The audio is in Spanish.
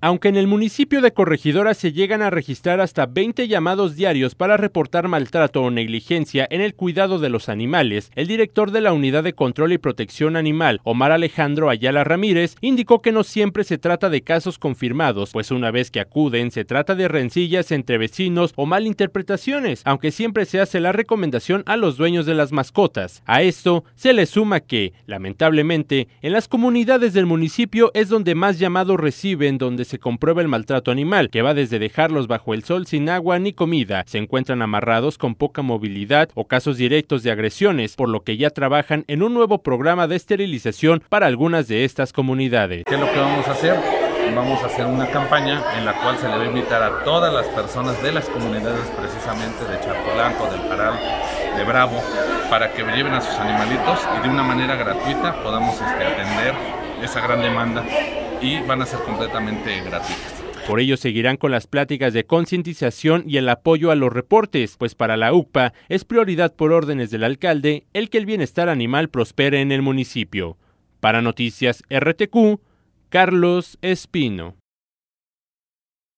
Aunque en el municipio de Corregidora se llegan a registrar hasta 20 llamados diarios para reportar maltrato o negligencia en el cuidado de los animales, el director de la Unidad de Control y Protección Animal, Omar Alejandro Ayala Ramírez, indicó que no siempre se trata de casos confirmados, pues una vez que acuden se trata de rencillas entre vecinos o malinterpretaciones, aunque siempre se hace la recomendación a los dueños de las mascotas. A esto se le suma que, lamentablemente, en las comunidades del municipio es donde más llamados reciben, donde se comprueba el maltrato animal, que va desde dejarlos bajo el sol sin agua ni comida, se encuentran amarrados con poca movilidad o casos directos de agresiones, por lo que ya trabajan en un nuevo programa de esterilización para algunas de estas comunidades. ¿Qué es lo que vamos a hacer? Vamos a hacer una campaña en la cual se le va a invitar a todas las personas de las comunidades precisamente de o del Paral, de Bravo, para que lleven a sus animalitos y de una manera gratuita podamos este, atender esa gran demanda y van a ser completamente gratuitas. Por ello seguirán con las pláticas de concientización y el apoyo a los reportes, pues para la UCPA es prioridad por órdenes del alcalde el que el bienestar animal prospere en el municipio. Para Noticias RTQ, Carlos Espino.